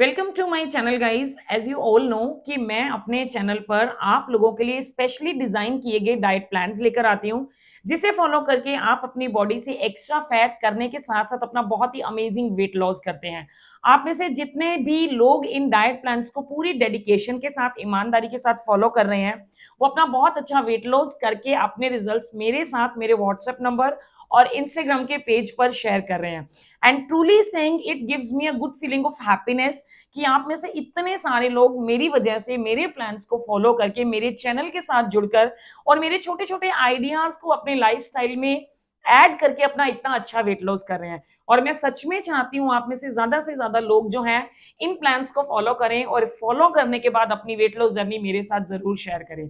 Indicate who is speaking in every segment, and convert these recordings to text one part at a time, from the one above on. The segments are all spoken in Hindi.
Speaker 1: welcome to my channel guys as you all know कि मैं अपने चैनल पर आप लोगों के लिए स्पेशली डिजाइन किए गए डाइट प्लान लेकर आती हूँ जिसे फॉलो करके आप अपनी बॉडी से एक्स्ट्रा फैट करने के साथ साथ अपना बहुत ही अमेजिंग वेट लॉस करते हैं आप में से जितने भी लोग इन डाइट प्लान्स को पूरी डेडिकेशन के साथ ईमानदारी के साथ फॉलो कर रहे हैं वो अपना बहुत अच्छा वेट लॉस करके अपने रिजल्ट मेरे साथ मेरे व्हाट्सएप नंबर और इंस्टाग्राम के पेज पर शेयर कर रहे हैं and truly saying it gives me a good feeling of happiness कि आप में से इतने सारे लोग मेरी वजह से मेरे प्लान्स को फॉलो करके मेरे चैनल के साथ जुड़कर और मेरे छोटे छोटे आइडियाज को अपने लाइफ में एड करके अपना इतना अच्छा वेट लॉस कर रहे हैं और मैं सच में चाहती हूँ आप में से ज्यादा से ज्यादा लोग जो हैं इन प्लान्स को फॉलो करें और फॉलो करने के बाद अपनी वेट लॉस जर्नी मेरे साथ जरूर शेयर करें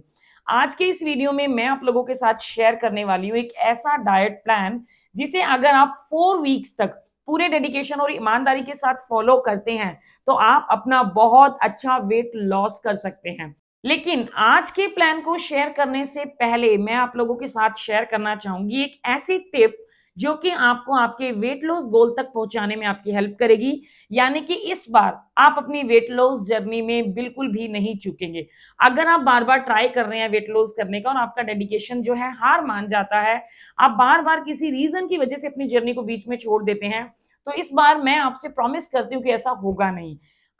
Speaker 1: आज के इस वीडियो में मैं आप लोगों के साथ शेयर करने वाली हूँ एक ऐसा डाइट प्लान जिसे अगर आप फोर वीक्स तक पूरे डेडिकेशन और ईमानदारी के साथ फॉलो करते हैं तो आप अपना बहुत अच्छा वेट लॉस कर सकते हैं लेकिन आज के प्लान को शेयर करने से पहले मैं आप लोगों के साथ शेयर करना चाहूंगी एक ऐसी टिप जो कि आपको आपके वेट लॉस गोल तक पहुंचाने में आपकी हेल्प करेगी यानी कि इस बार आप अपनी वेट लॉस जर्नी में बिल्कुल भी नहीं चूकेंगे अगर आप बार बार ट्राई कर रहे हैं वेट लॉस करने का और आपका डेडिकेशन जो है हार मान जाता है आप बार बार किसी रीजन की वजह से अपनी जर्नी को बीच में छोड़ देते हैं तो इस बार मैं आपसे प्रॉमिस करती हूँ कि ऐसा होगा नहीं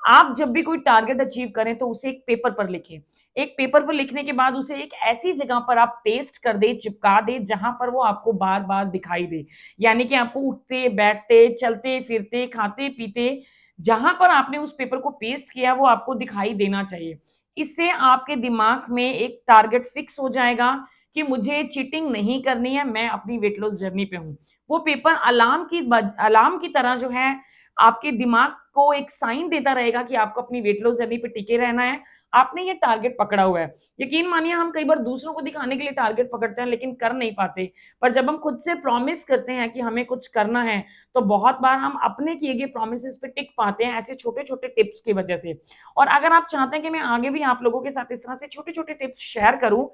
Speaker 1: आप जब भी कोई टारगेट अचीव करें तो उसे एक पेपर पर लिखें एक पेपर पर लिखने के बाद उसे एक ऐसी जगह पर आप पेस्ट कर दे चिपका दे जहां पर वो आपको बार बार दिखाई दे यानी कि आपको उठते बैठते चलते फिरते खाते पीते जहां पर आपने उस पेपर को पेस्ट किया वो आपको दिखाई देना चाहिए इससे आपके दिमाग में एक टारगेट फिक्स हो जाएगा कि मुझे चीटिंग नहीं करनी है मैं अपनी वेट लॉस जर्नी पे हूँ वो पेपर अलार्म की अलार्म की तरह जो है आपके दिमाग को एक साइन देता रहेगा कि आपको अपनी वेट लॉस जर्नी पे टिके रहना है आपने ये टारगेट पकड़ा हुआ है यकीन मानिए हम कई बार दूसरों को दिखाने के लिए टारगेट पकड़ते हैं लेकिन कर नहीं पाते पर जब हम खुद से प्रॉमिस करते हैं कि हमें कुछ करना है तो बहुत बार हम अपने किए गए प्रोमिस पे टिक पाते हैं ऐसे छोटे छोटे टिप्स की वजह से और अगर आप चाहते हैं कि मैं आगे भी आप लोगों के साथ इस तरह से छोटे छोटे टिप्स शेयर करूं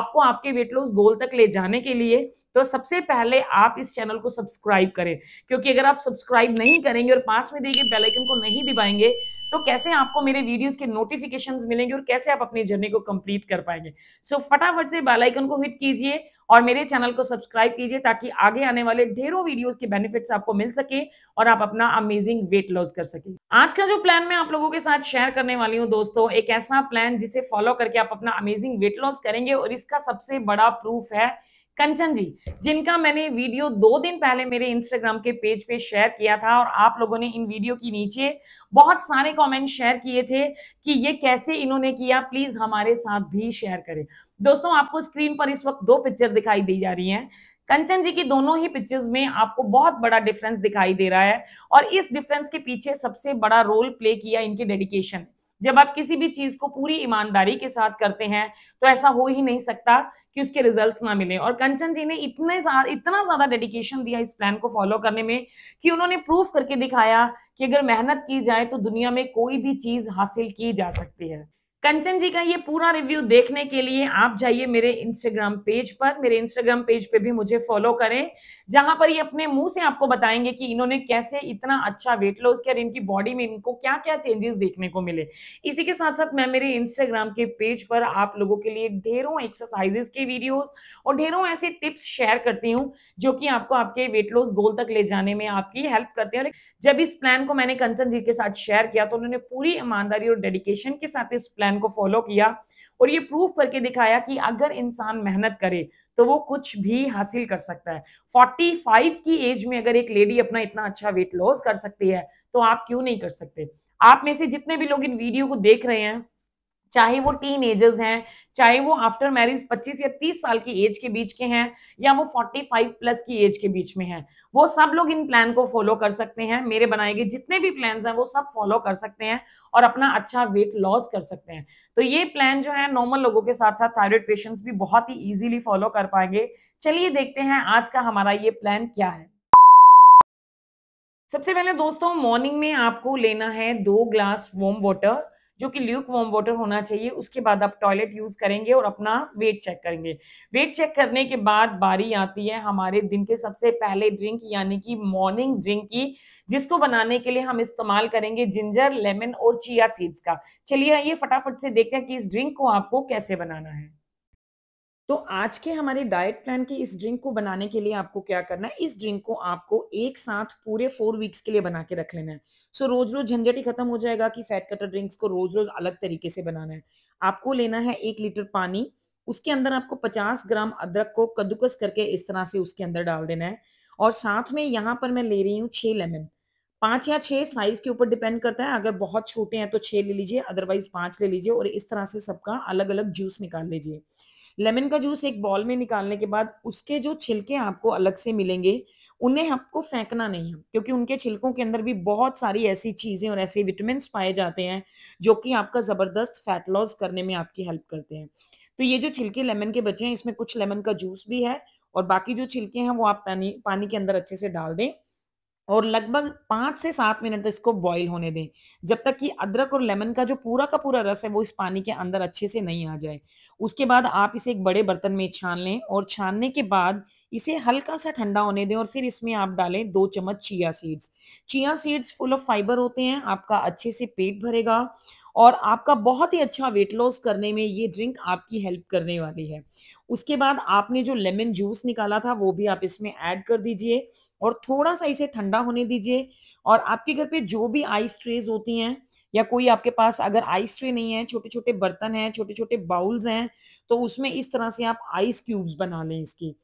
Speaker 1: आपको आपके वेट लॉस गोल तक ले जाने के लिए तो सबसे पहले आप इस चैनल को सब्सक्राइब करें क्योंकि अगर आप सब्सक्राइब नहीं करेंगे और पास में देखिए बेलाइकन को नहीं दिबाएंगे तो कैसे आपको मेरे वीडियोस के नोटिफिकेशंस मिलेंगे और कैसे आप अपनी जर्नी को कंप्लीट कर पाएंगे सो so, फटाफट से बेल आइकन को हिट कीजिए और मेरे चैनल को सब्सक्राइब कीजिए ताकि आगे आने वाले ढेरों वीडियोस के बेनिफिट्स आपको मिल सके और आप अपना अमेजिंग वेट लॉस कर सके आज का जो प्लान मैं आप लोगों के साथ शेयर करने वाली हूँ दोस्तों एक ऐसा प्लान जिसे फॉलो करके आप अपना अमेजिंग वेट लॉस करेंगे और इसका सबसे बड़ा प्रूफ है कंचन जी जिनका मैंने वीडियो दो दिन पहले मेरे इंस्टाग्राम के पेज पे शेयर किया था और आप लोगों ने इन वीडियो के नीचे बहुत सारे कमेंट शेयर किए थे कि ये कैसे इन्होंने किया प्लीज हमारे साथ भी शेयर करें दोस्तों आपको स्क्रीन पर इस वक्त दो पिक्चर दिखाई दी जा रही है कंचन जी की दोनों ही पिक्चर्स में आपको बहुत बड़ा डिफरेंस दिखाई दे रहा है और इस डिफरेंस के पीछे सबसे बड़ा रोल प्ले किया इनके डेडिकेशन जब आप किसी भी चीज को पूरी ईमानदारी के साथ करते हैं तो ऐसा हो ही नहीं सकता कि उसके रिजल्ट्स ना मिले और कंचन जी ने इतने इतना ज़्यादा डेडिकेशन दिया इस प्लान को फॉलो करने में कि उन्होंने प्रूफ करके दिखाया कि अगर मेहनत की जाए तो दुनिया में कोई भी चीज़ हासिल की जा सकती है कंचन जी का ये पूरा रिव्यू देखने के लिए आप जाइए मेरे इंस्टाग्राम पेज पर मेरे इंस्टाग्राम पेज पे भी मुझे फॉलो करें जहां पर ये अपने मुंह से आपको बताएंगे कि इन्होंने कैसे इतना अच्छा वेट लॉस किया इनकी बॉडी में इनको क्या क्या चेंजेस देखने को मिले इसी के साथ साथ मैं मेरे इंस्टाग्राम के पेज पर आप लोगों के लिए ढेरों एक्सरसाइजेस के वीडियोज और ढेरों ऐसे टिप्स शेयर करती हूँ जो कि आपको आपके वेट लॉस गोल तक ले जाने में आपकी हेल्प करते हैं और जब इस प्लान को मैंने कंचन जी के साथ शेयर किया तो उन्होंने पूरी ईमानदारी और डेडिकेशन के साथ इस प्लान को फॉलो किया और ये प्रूव करके दिखाया कि अगर इंसान मेहनत करे तो वो कुछ भी हासिल कर सकता है 45 की एज में अगर एक लेडी अपना इतना अच्छा वेट लॉस कर सकती है तो आप क्यों नहीं कर सकते आप में से जितने भी लोग इन वीडियो को देख रहे हैं चाहे वो टीन एजर्स हैं चाहे वो आफ्टर मैरिज 25 या 30 साल की एज के बीच के हैं या वो 45 प्लस की एज के बीच में हैं वो सब लोग इन प्लान को फॉलो कर सकते हैं मेरे बनाए गए जितने भी प्लान हैं वो सब फॉलो कर सकते हैं और अपना अच्छा वेट लॉस कर सकते हैं तो ये प्लान जो है नॉर्मल लोगों के साथ साथ थायरॉयड पेशेंट्स भी बहुत ही ईजिली फॉलो कर पाएंगे चलिए देखते हैं आज का हमारा ये प्लान क्या है सबसे पहले दोस्तों मॉर्निंग में आपको लेना है दो ग्लास वोम वाटर जो कि ल्यूक वॉम वाटर होना चाहिए उसके बाद आप टॉयलेट यूज़ करेंगे और अपना वेट चेक करेंगे वेट चेक करने के बाद बारी आती है हमारे दिन के सबसे पहले ड्रिंक यानी कि मॉर्निंग ड्रिंक की जिसको बनाने के लिए हम इस्तेमाल करेंगे जिंजर लेमन और चिया सीड्स का चलिए ये फटाफट से देखते हैं कि इस ड्रिंक को आपको कैसे बनाना है तो आज के हमारे डाइट प्लान के इस ड्रिंक को बनाने के लिए आपको क्या करना है इस ड्रिंक को आपको एक साथ पूरे फोर वीक्स के लिए बना के रख लेना है सो so, रोज रोज झंझट ही खत्म हो जाएगा कि फैट कटर ड्रिंक्स को रोज रोज अलग तरीके से बनाना है आपको लेना है एक लीटर पानी उसके अंदर आपको 50 ग्राम अदरक को कद्दूकस करके इस तरह से उसके अंदर डाल देना है और साथ में यहाँ पर मैं ले रही हूँ छह लेमन पांच या छह साइज के ऊपर डिपेंड करता है अगर बहुत छोटे हैं तो छह ले लीजिए अदरवाइज पांच ले लीजिए और इस तरह से सबका अलग अलग जूस निकाल लीजिए लेमन का जूस एक बॉल में निकालने के बाद उसके जो छिलके आपको अलग से मिलेंगे उन्हें आपको फेंकना नहीं है क्योंकि उनके छिलकों के अंदर भी बहुत सारी ऐसी चीज़ें और ऐसे विटामिन पाए जाते हैं जो कि आपका ज़बरदस्त फैट लॉस करने में आपकी हेल्प करते हैं तो ये जो छिलके लेमन के बचे हैं इसमें कुछ लेमन का जूस भी है और बाकी जो छिलके हैं वो आप पानी पानी के अंदर अच्छे से डाल दें और लगभग पांच से सात मिनट तक तो इसको बॉईल होने दें जब तक कि अदरक और लेमन का जो पूरा का पूरा रस है वो इस पानी के अंदर अच्छे से नहीं आ जाए उसके बाद आप इसे एक बड़े बर्तन में छान लें और छानने के बाद इसे हल्का सा ठंडा होने दें और फिर इसमें आप डालें दो चम्मच chia seeds chia seeds full of fibre होते हैं आपका अच्छे से पेट भरेगा और आपका बहुत ही अच्छा वेट लॉस करने में ये ड्रिंक आपकी हेल्प करने वाली है उसके बाद आपने जो लेमन जूस निकाला था वो भी आप इसमें ऐड कर दीजिए और थोड़ा सा इसे ठंडा होने दीजिए और आपके घर पे जो भी आइस ट्रेज होती हैं या कोई आपके पास अगर आइस ट्रे नहीं है छोटे छोटे बर्तन हैं छोटे छोटे बाउल्स हैं तो उसमें इस तरह से आप आइस क्यूब्स बना लें इसकी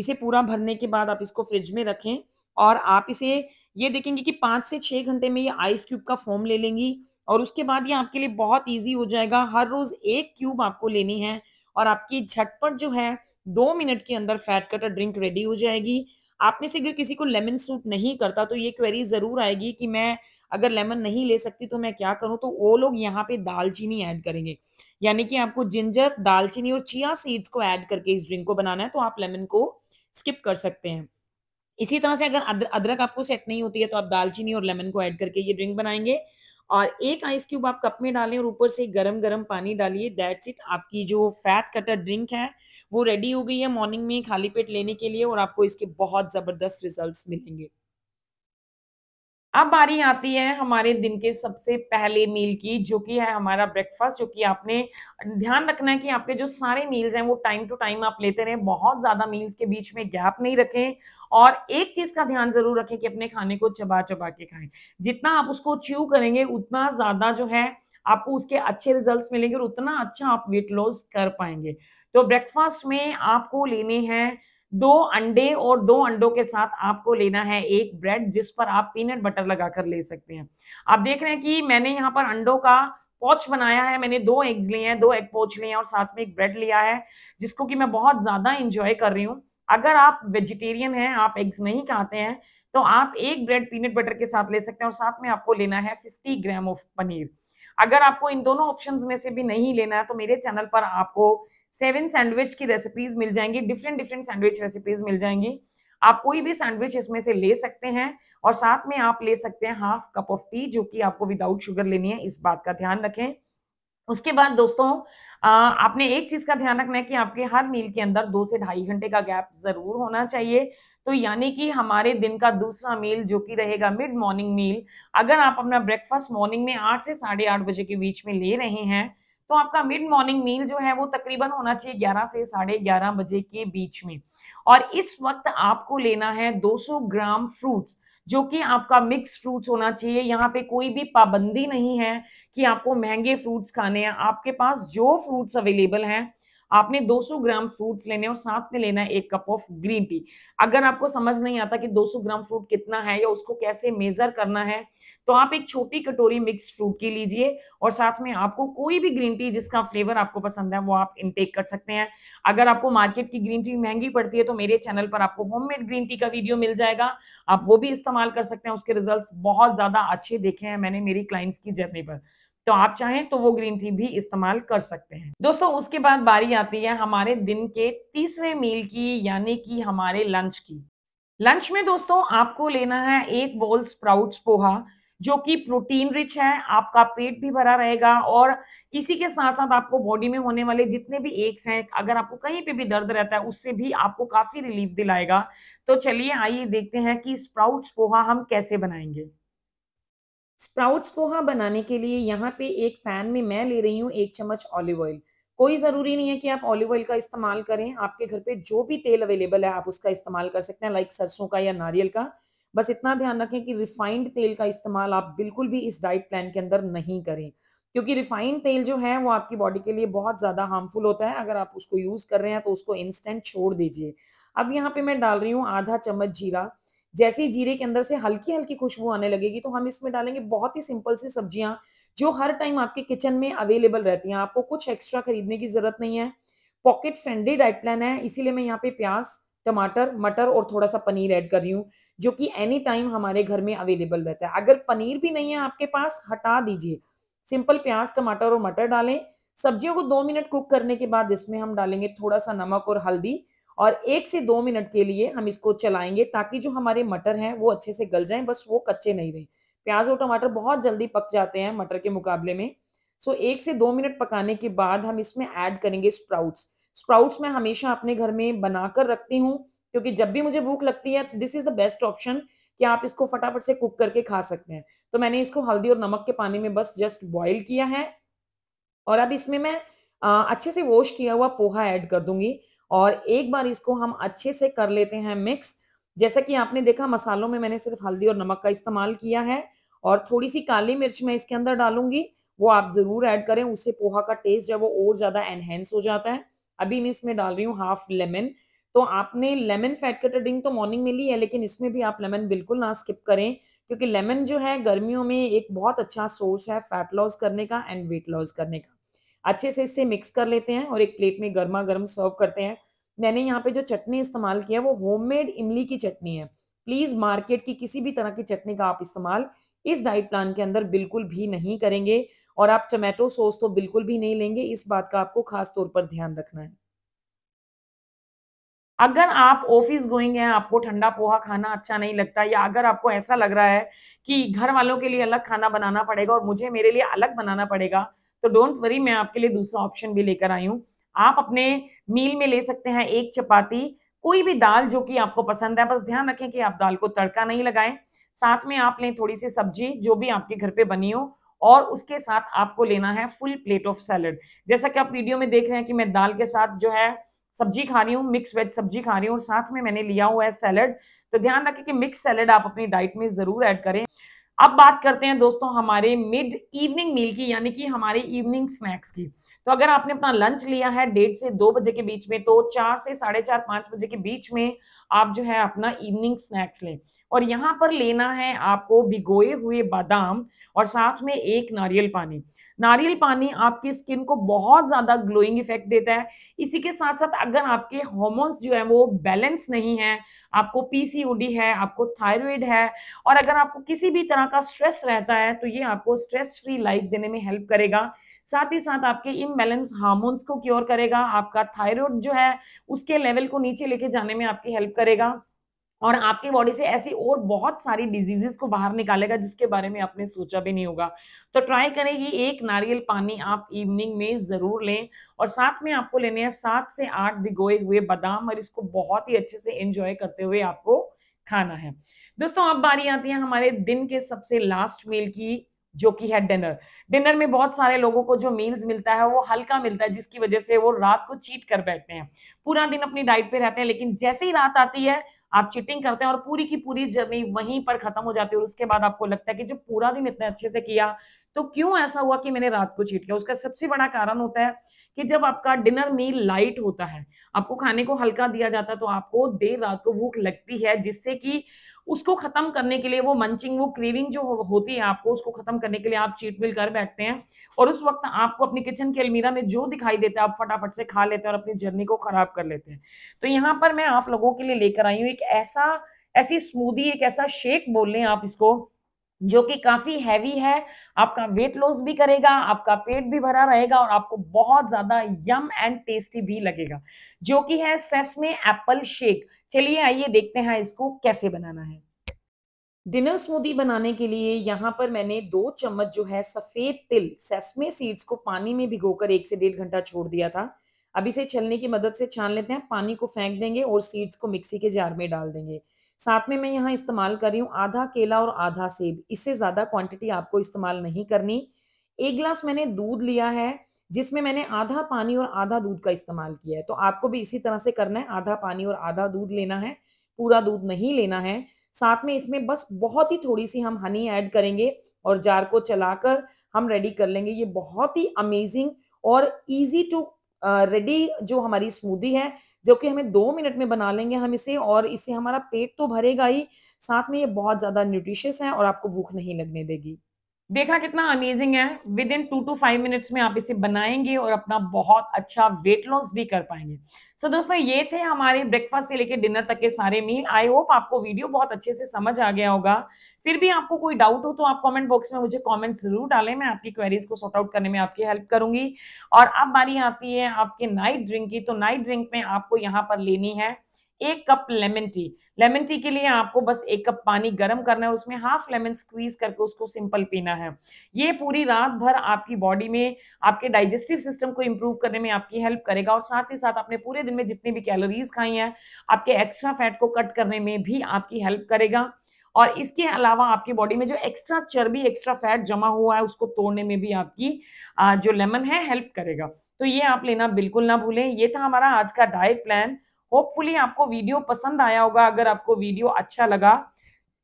Speaker 1: इसे पूरा भरने के बाद आप इसको फ्रिज में रखें और आप इसे ये देखेंगे कि पाँच से छः घंटे में ये आइस क्यूब का फॉर्म ले लेंगी और उसके बाद ये आपके लिए बहुत ईजी हो जाएगा हर रोज एक क्यूब आपको लेनी है और आपकी झटपट जो है दो मिनट के अंदर फैट कटर ड्रिंक रेडी हो जाएगी आप में से अगर किसी को लेमन सूट नहीं करता तो ये क्वेरी जरूर आएगी कि मैं अगर लेमन नहीं ले सकती तो मैं क्या करूं तो वो लोग यहाँ पे दालचीनी ऐड करेंगे यानी कि आपको जिंजर दालचीनी और चिया सीड्स को ऐड करके इस ड्रिंक को बनाना है तो आप लेमन को स्किप कर सकते हैं इसी तरह से अगर अदरक आपको सेट नहीं होती है तो आप दालचीनी और लेमन को ऐड करके ये ड्रिंक बनाएंगे और एक आइस क्यूब आप कप में डालें और ऊपर से गरम गरम पानी डालिए दैट्स इट आपकी जो फैट कटर ड्रिंक है वो रेडी हो गई है मॉर्निंग में खाली पेट लेने के लिए और आपको इसके बहुत ज़बरदस्त रिजल्ट मिलेंगे अब बारी आती है हमारे दिन के सबसे पहले मील की जो कि है हमारा ब्रेकफास्ट जो कि आपने ध्यान रखना है कि आपके जो सारे मील्स हैं वो टाइम टू टाइम आप लेते रहें बहुत ज़्यादा मील्स के बीच में गैप नहीं रखें और एक चीज़ का ध्यान ज़रूर रखें कि अपने खाने को चबा चबा के खाएं जितना आप उसको च्यू करेंगे उतना ज़्यादा जो है आपको उसके अच्छे रिजल्ट मिलेंगे और उतना अच्छा आप वेट लॉस कर पाएंगे तो ब्रेकफास्ट में आपको लेने हैं दो अंडे और दो अंडों के साथ आपको लेना है एक ब्रेड जिस पर आप पीनट बटर लगाकर ले सकते हैं आप देख रहे हैं कि मैंने यहाँ पर अंडों का पोच बनाया है मैंने दो एग्स लिए हैं दो एग पोच लिए हैं और साथ में एक ब्रेड लिया है जिसको कि मैं बहुत ज़्यादा इंजॉय कर रही हूँ अगर आप वेजिटेरियन हैं आप एग्स नहीं खाते हैं तो आप एक ब्रेड पीनट बटर के साथ ले सकते हैं और साथ में आपको लेना है 50 ग्राम ऑफ पनीर अगर आपको इन दोनों ऑप्शंस में से भी नहीं लेना है तो मेरे चैनल पर आपको सेवन सैंडविच की रेसिपीज मिल जाएंगी डिफरेंट डिफरेंट सैंडविच रेसिपीज मिल जाएंगी आप कोई भी सैंडविच इसमें से ले सकते हैं और साथ में आप ले सकते हैं हाफ कप ऑफ टी जो कि आपको विदाउट शुगर लेनी है इस बात का ध्यान रखें उसके बाद दोस्तों आपने एक चीज का ध्यान रखना है कि आपके हर मील के अंदर दो से ढाई घंटे का गैप जरूर होना चाहिए तो यानी कि हमारे दिन का दूसरा मील जो कि रहेगा मिड मॉर्निंग मील अगर आप अपना ब्रेकफास्ट मॉर्निंग में आठ से साढ़े आठ बजे के बीच में ले रहे हैं तो आपका मिड मॉर्निंग मील जो है वो तकरीबन होना चाहिए ग्यारह से साढ़े ग्यारह बजे के बीच में और इस वक्त आपको लेना है 200 ग्राम फ्रूट्स जो कि आपका मिक्स फ्रूट्स होना चाहिए यहाँ पे कोई भी पाबंदी नहीं है कि आपको महंगे फ्रूट्स खाने हैं आपके पास जो फ्रूट्स अवेलेबल हैं आपने 200 ग्राम फ्रूट्स लेने और साथ में लेना है एक कप ऑफ ग्रीन टी अगर आपको समझ नहीं आता कि 200 ग्राम फ्रूट कितना है या उसको कैसे मेजर करना है तो आप एक छोटी कटोरी मिक्स फ्रूट की लीजिए और साथ में आपको कोई भी ग्रीन टी जिसका फ्लेवर आपको पसंद है वो आप इनटेक कर सकते हैं अगर आपको मार्केट की ग्रीन टी महंगी पड़ती है तो मेरे चैनल पर आपको होममेड ग्रीन टी का वीडियो मिल जाएगा आप वो भी इस्तेमाल कर सकते हैं उसके रिजल्ट बहुत ज्यादा अच्छे देखे हैं मैंने मेरी क्लाइंट्स की जर्नी पर तो आप चाहें तो वो ग्रीन टी भी इस्तेमाल कर सकते हैं दोस्तों उसके बाद बारी आती है हमारे दिन के तीसरे मील की यानी कि हमारे लंच की लंच में दोस्तों आपको लेना है एक बोल स्प्राउट्स पोहा जो कि प्रोटीन रिच है आपका पेट भी भरा रहेगा और इसी के साथ साथ आपको बॉडी में होने वाले जितने भी एक्स हैं अगर आपको कहीं पे भी दर्द रहता है उससे भी आपको काफी रिलीफ दिलाएगा तो चलिए आइए देखते हैं कि स्प्राउट्स पोहा हम कैसे बनाएंगे स्प्राउट्स पोहा बनाने के लिए यहाँ पे एक पैन में मैं ले रही हूँ एक चम्मच ऑलिव ऑयल कोई ज़रूरी नहीं है कि आप ऑलिव ऑयल का इस्तेमाल करें आपके घर पे जो भी तेल अवेलेबल है आप उसका इस्तेमाल कर सकते हैं लाइक सरसों का या नारियल का बस इतना ध्यान रखें कि रिफाइंड तेल का इस्तेमाल आप बिल्कुल भी इस डाइट प्लान के अंदर नहीं करें क्योंकि रिफाइंड तेल जो है वो आपकी बॉडी के लिए बहुत ज़्यादा हार्मफुल होता है अगर आप उसको यूज़ कर रहे हैं तो उसको इंस्टेंट छोड़ दीजिए अब यहाँ पे मैं डाल रही हूँ आधा चम्मच जीरा जैसे ही जीरे के अंदर से हल्की हल्की खुशबू आने लगेगी तो हम इसमें डालेंगे बहुत ही सिंपल सी सब्जियां जो हर टाइम आपके किचन में अवेलेबल रहती हैं आपको कुछ एक्स्ट्रा खरीदने की जरूरत नहीं है पॉकेट फ्रेंडली डाइट प्लान है इसीलिए मैं यहाँ पे प्याज टमाटर मटर और थोड़ा सा पनीर ऐड कर रही हूँ जो कि एनी टाइम हमारे घर में अवेलेबल रहता है अगर पनीर भी नहीं है आपके पास हटा दीजिए सिंपल प्याज टमाटर और मटर डालें सब्जियों को दो मिनट कुक करने के बाद इसमें हम डालेंगे थोड़ा सा नमक और हल्दी और एक से दो मिनट के लिए हम इसको चलाएंगे ताकि जो हमारे मटर हैं वो अच्छे से गल जाएं बस वो कच्चे नहीं रहे प्याज और टमाटर बहुत जल्दी पक जाते हैं मटर के मुकाबले में सो एक से दो मिनट पकाने के बाद हम इसमें ऐड करेंगे स्प्राउट्स स्प्राउट्स मैं हमेशा अपने घर में बनाकर रखती हूँ क्योंकि जब भी मुझे भूख लगती है this is the best option कि आप इसको फटाफट से कुक करके खा सकते हैं तो मैंने इसको हल्दी और नमक के पानी में बस जस्ट बॉईल किया है और अब इसमें मैं आ, अच्छे से वॉश किया हुआ पोहा ऐड कर दूंगी और एक बार इसको हम अच्छे से कर लेते हैं मिक्स जैसा कि आपने देखा मसालों में मैंने सिर्फ हल्दी और नमक का इस्तेमाल किया है और थोड़ी सी काली मिर्च मैं इसके अंदर डालूंगी वो आप ज़रूर ऐड करें उससे पोहा का टेस्ट जो है वो और ज़्यादा एनहेंस हो जाता है अभी मैं इसमें डाल रही हूँ हाफ लेमन तो आपने लेमन फैट कटर ड्रिंक तो मॉर्निंग में ली है लेकिन इसमें भी आप लेमन बिल्कुल ना स्किप करें क्योंकि लेमन जो है गर्मियों में एक बहुत अच्छा सोर्स है फैट लॉस करने का एंड वेट लॉस करने का अच्छे से इससे मिक्स कर लेते हैं और एक प्लेट में गर्मा गर्म सर्व करते हैं मैंने यहाँ पे जो चटनी इस्तेमाल की है वो होममेड इमली की चटनी है प्लीज मार्केट की किसी भी तरह की चटनी का आप इस्तेमाल इस डाइट प्लान के अंदर बिल्कुल भी नहीं करेंगे और आप टमेटो सॉस तो बिल्कुल भी नहीं लेंगे इस बात का आपको खास तौर पर ध्यान रखना है अगर आप ऑफिस गोइंग हैं आपको ठंडा पोहा खाना अच्छा नहीं लगता या अगर आपको ऐसा लग रहा है कि घर वालों के लिए अलग खाना बनाना पड़ेगा और मुझे मेरे लिए अलग बनाना पड़ेगा तो डोंट वरी मैं आपके लिए दूसरा ऑप्शन भी लेकर आई हूँ आप अपने मील में ले सकते हैं एक चपाती कोई भी दाल जो कि आपको पसंद है बस ध्यान रखें कि आप दाल को तड़का नहीं लगाएं साथ में आप लें थोड़ी सी सब्जी जो भी आपके घर पे बनी हो और उसके साथ आपको लेना है फुल प्लेट ऑफ सैलड जैसा कि आप वीडियो में देख रहे हैं कि मैं दाल के साथ जो है सब्जी खा रही हूँ मिक्स वेज सब्जी खा रही हूँ और साथ में मैंने लिया हुआ है सैलड तो ध्यान रखें कि मिक्स सैलड आप अपनी डाइट में जरूर ऐड करें अब बात करते हैं दोस्तों हमारे मिड इवनिंग मील की यानी कि हमारे इवनिंग स्नैक्स की तो अगर आपने अपना लंच लिया है डेढ़ से दो बजे के बीच में तो चार से साढ़े चार पांच बजे के बीच में आप जो है अपना इवनिंग स्नैक्स लें और यहाँ पर लेना है आपको भिगोए हुए बादाम और साथ में एक नारियल पानी नारियल पानी आपकी स्किन को बहुत ज़्यादा ग्लोइंग इफेक्ट देता है इसी के साथ साथ अगर आपके हॉर्मोन्स जो है वो बैलेंस नहीं है आपको पीसीओडी है आपको थायराइड है और अगर आपको किसी भी तरह का स्ट्रेस रहता है तो ये आपको स्ट्रेस फ्री लाइफ देने में हेल्प करेगा साथ ही साथ आपके इम्बेलेंस हार्मोन्स को क्योर करेगा आपका थायराइड जो है उसके लेवल को नीचे लेके जाने में आपकी हेल्प करेगा और आपके बॉडी से ऐसी और बहुत सारी डिजीजेस को बाहर निकालेगा जिसके बारे में आपने सोचा भी नहीं होगा तो ट्राई करें कि एक नारियल पानी आप इवनिंग में ज़रूर लें और साथ में आपको लेने हैं सात से आठ भिगोए हुए बादाम और इसको बहुत ही अच्छे से एंजॉय करते हुए आपको खाना है दोस्तों अब बारी आती है हमारे दिन के सबसे लास्ट मील की जो कि है डिनर डिनर में बहुत सारे लोगों को जो मील्स मिलता है वो हल्का मिलता है जिसकी वजह से वो रात को चीट कर बैठते हैं पूरा दिन अपनी डाइट पे रहते हैं लेकिन जैसे ही रात आती है आप चीटिंग करते हैं और पूरी की पूरी जर्नी वहीं पर खत्म हो जाती है और उसके बाद आपको लगता है कि जो पूरा दिन इतने अच्छे से किया तो क्यों ऐसा हुआ कि मैंने रात को चीट किया उसका सबसे बड़ा कारण होता है कि जब आपका डिनर मील लाइट होता है आपको खाने को हल्का दिया जाता है तो आपको देर रात को भूख लगती है जिससे कि उसको खत्म करने के लिए वो मंचिंग वो क्रेविंग जो होती है आपको उसको खत्म करने के लिए आप चीट मिल कर बैठते हैं और उस वक्त आपको अपनी किचन के अलमीरा में जो दिखाई देता है आप फटाफट से खा लेते हैं और अपनी जर्नी को खराब कर लेते हैं तो यहाँ पर मैं आप लोगों के लिए लेकर आई हूँ एक ऐसा ऐसी स्मूदी एक ऐसा शेक बोल लें आप इसको जो कि काफी हैवी है आपका वेट लॉस भी करेगा आपका पेट भी भरा रहेगा और आपको बहुत ज्यादा यम एंड टेस्टी भी लगेगा जो कि है सेसमे एप्पल शेक चलिए आइए देखते हैं इसको कैसे बनाना है डिनर स्मूदी बनाने के लिए यहाँ पर मैंने दो चम्मच जो है सफेद तिल सेसमे सीड्स को पानी में भिगोकर एक से डेढ़ घंटा छोड़ दिया था अब इसे छलने की मदद से छान लेते हैं पानी को फेंक देंगे और सीड्स को मिक्सी के जार में डाल देंगे साथ में मैं यहाँ इस्तेमाल कर रही हूँ आधा केला और आधा सेब इससे ज्यादा क्वांटिटी आपको इस्तेमाल नहीं करनी एक गिलास मैंने दूध लिया है जिसमें मैंने आधा पानी और आधा दूध का इस्तेमाल किया है तो आपको भी इसी तरह से करना है आधा पानी और आधा दूध लेना है पूरा दूध नहीं लेना है साथ में इसमें बस बहुत ही थोड़ी सी हम हनी ऐड करेंगे और जार को चलाकर हम रेडी कर लेंगे ये बहुत ही अमेजिंग और इजी टू रेडी जो हमारी स्मूदी है जो कि हमें दो मिनट में बना लेंगे हम इसे और इससे हमारा पेट तो भरेगा ही साथ में ये बहुत ज़्यादा न्यूट्रिशियस है और आपको भूख नहीं लगने देगी देखा कितना अमेजिंग है within two to five minutes में आप इसे बनाएंगे और अपना बहुत अच्छा वेट लॉस भी कर पाएंगे सो so, दोस्तों ये थे हमारे ब्रेकफास्ट से लेकर डिनर तक के सारे मील आई होप आपको वीडियो बहुत अच्छे से समझ आ गया होगा फिर भी आपको कोई डाउट हो तो आप कमेंट बॉक्स में मुझे कमेंट जरूर डालें मैं आपकी क्वेरीज को सॉर्ट आउट करने में आपकी हेल्प करूंगी और अब बारी आती है आपके नाइट ड्रिंक की तो नाइट ड्रिंक में आपको यहाँ पर लेनी है एक cup lemon tea lemon tea के लिए आपको बस एक कप पानी गर्म करना है उसमें हाफ लेमन स्क्वीज करके उसको सिंपल पीना है ये पूरी रात भर आपकी बॉडी में आपके डाइजेस्टिव सिस्टम को इम्प्रूव करने में आपकी हेल्प करेगा और साथ ही साथ आपने पूरे दिन में जितनी भी कैलोरीज खाई हैं आपके एक्स्ट्रा फैट को कट करने में भी आपकी हेल्प करेगा और इसके अलावा आपकी बॉडी में जो एक्स्ट्रा चर्बी एक्स्ट्रा फैट जमा हुआ है उसको तोड़ने में भी आपकी जो लेमन है हेल्प करेगा तो ये आप लेना बिल्कुल ना भूलें ये था हमारा आज का डाइट प्लान होपफुली आपको वीडियो पसंद आया होगा अगर आपको वीडियो अच्छा लगा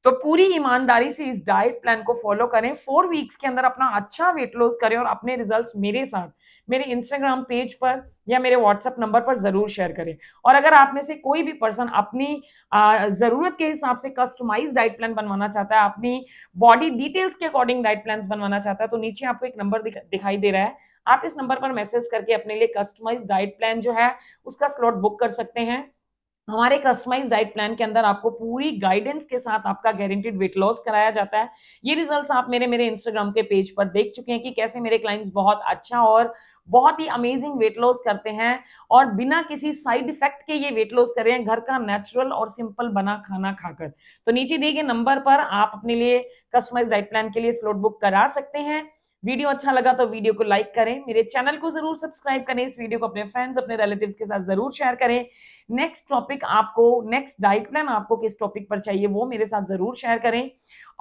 Speaker 1: तो पूरी ईमानदारी से इस डाइट प्लान को फॉलो करें फोर वीक्स के अंदर अपना अच्छा वेट लॉस करें और अपने रिजल्ट्स मेरे साथ मेरे इंस्टाग्राम पेज पर या मेरे व्हाट्सएप नंबर पर ज़रूर शेयर करें और अगर आप में से कोई भी पर्सन अपनी ज़रूरत के हिसाब से कस्टमाइज डाइट प्लान बनवाना चाहता है अपनी बॉडी डिटेल्स के अकॉर्डिंग डाइट प्लान बनवाना चाहता है तो नीचे आपको एक नंबर दिखाई दे रहा है आप इस नंबर पर मैसेज करके अपने लिए कस्टमाइज डाइट प्लान जो है उसका स्लॉट बुक कर सकते हैं हमारे कस्टमाइज डाइट प्लान के अंदर आपको पूरी गाइडेंस के साथ आपका गारंटीड वेट लॉस कराया जाता है ये रिजल्ट्स आप मेरे मेरे इंस्टाग्राम के पेज पर देख चुके हैं कि कैसे मेरे क्लाइंट्स बहुत अच्छा और बहुत ही अमेजिंग वेट लॉस करते हैं और बिना किसी साइड इफेक्ट के ये वेट लॉस कर रहे हैं घर का नेचुरल और सिंपल बना खाना खाकर तो नीचे दिए गए नंबर पर आप अपने लिए कस्टमाइज डाइट प्लान के लिए स्लॉट बुक करा सकते हैं वीडियो अच्छा लगा तो वीडियो को लाइक करें मेरे चैनल को जरूर सब्सक्राइब करें इस वीडियो को अपने फ्रेंड्स अपने रिलेटिव्स के साथ जरूर शेयर करें नेक्स्ट टॉपिक आपको नेक्स्ट डाइट प्लान आपको किस टॉपिक पर चाहिए वो मेरे साथ जरूर शेयर करें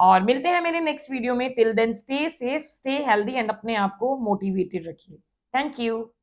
Speaker 1: और मिलते हैं मेरे नेक्स्ट वीडियो में till then stay safe stay healthy and अपने आप को मोटिवेटेड रखिए थैंक यू